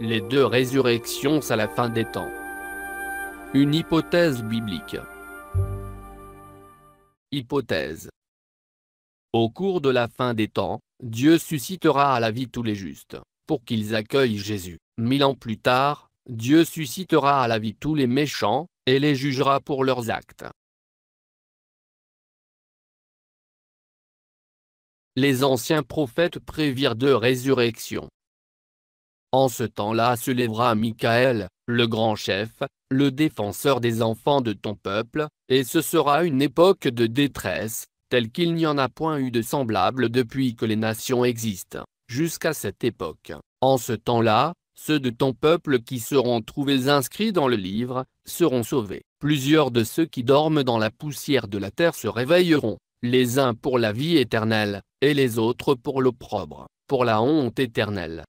les deux résurrections à la fin des temps. Une hypothèse biblique. Hypothèse. Au cours de la fin des temps, Dieu suscitera à la vie tous les justes, pour qu'ils accueillent Jésus. Mille ans plus tard, Dieu suscitera à la vie tous les méchants, et les jugera pour leurs actes. Les anciens prophètes prévirent deux résurrections. En ce temps-là se lèvera Michael, le grand chef, le défenseur des enfants de ton peuple, et ce sera une époque de détresse, telle qu'il n'y en a point eu de semblable depuis que les nations existent, jusqu'à cette époque. En ce temps-là, ceux de ton peuple qui seront trouvés inscrits dans le livre, seront sauvés. Plusieurs de ceux qui dorment dans la poussière de la terre se réveilleront, les uns pour la vie éternelle, et les autres pour l'opprobre, pour la honte éternelle.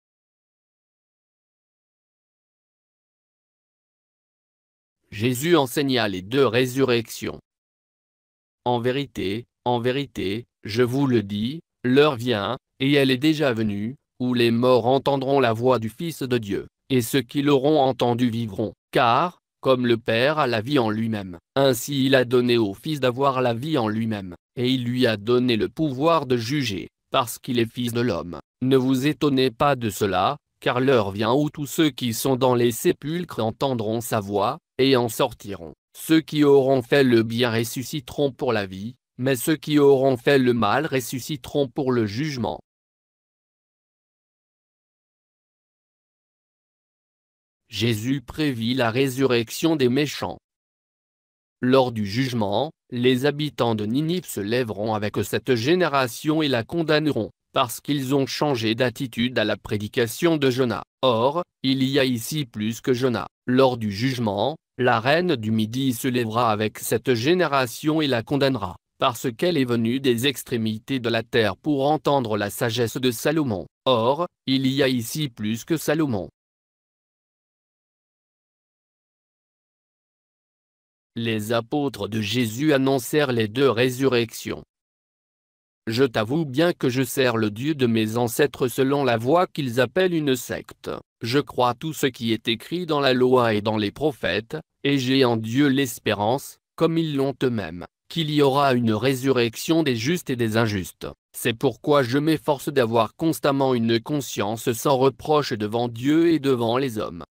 Jésus enseigna les deux résurrections. En vérité, en vérité, je vous le dis, l'heure vient, et elle est déjà venue, où les morts entendront la voix du Fils de Dieu, et ceux qui l'auront entendu vivront, car, comme le Père a la vie en lui-même, ainsi il a donné au Fils d'avoir la vie en lui-même, et il lui a donné le pouvoir de juger, parce qu'il est Fils de l'homme. Ne vous étonnez pas de cela, car l'heure vient où tous ceux qui sont dans les sépulcres entendront sa voix, et en sortiront. Ceux qui auront fait le bien ressusciteront pour la vie, mais ceux qui auront fait le mal ressusciteront pour le jugement. Jésus prévit la résurrection des méchants. Lors du jugement, les habitants de Ninive se lèveront avec cette génération et la condamneront, parce qu'ils ont changé d'attitude à la prédication de Jonas. Or, il y a ici plus que Jonas. Lors du jugement, la reine du Midi se lèvera avec cette génération et la condamnera, parce qu'elle est venue des extrémités de la terre pour entendre la sagesse de Salomon. Or, il y a ici plus que Salomon. Les apôtres de Jésus annoncèrent les deux résurrections. Je t'avoue bien que je sers le Dieu de mes ancêtres selon la voie qu'ils appellent une secte. Je crois tout ce qui est écrit dans la loi et dans les prophètes, et j'ai en Dieu l'espérance, comme ils l'ont eux-mêmes, qu'il y aura une résurrection des justes et des injustes. C'est pourquoi je m'efforce d'avoir constamment une conscience sans reproche devant Dieu et devant les hommes.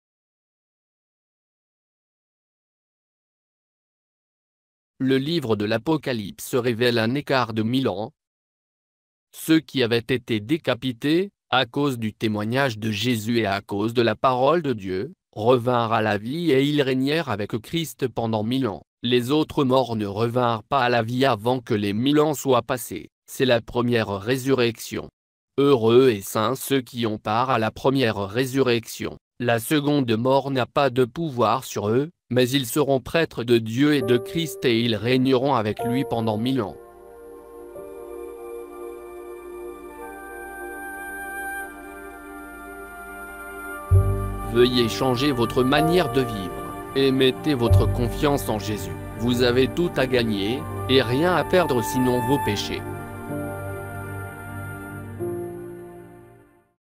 Le livre de l'Apocalypse révèle un écart de mille ans. Ceux qui avaient été décapités, à cause du témoignage de Jésus et à cause de la parole de Dieu, revinrent à la vie et ils régnèrent avec Christ pendant mille ans. Les autres morts ne revinrent pas à la vie avant que les mille ans soient passés, c'est la première résurrection. Heureux et saints ceux qui ont part à la première résurrection, la seconde mort n'a pas de pouvoir sur eux, mais ils seront prêtres de Dieu et de Christ et ils régneront avec lui pendant mille ans. Veuillez changer votre manière de vivre et mettez votre confiance en Jésus. Vous avez tout à gagner et rien à perdre sinon vos péchés.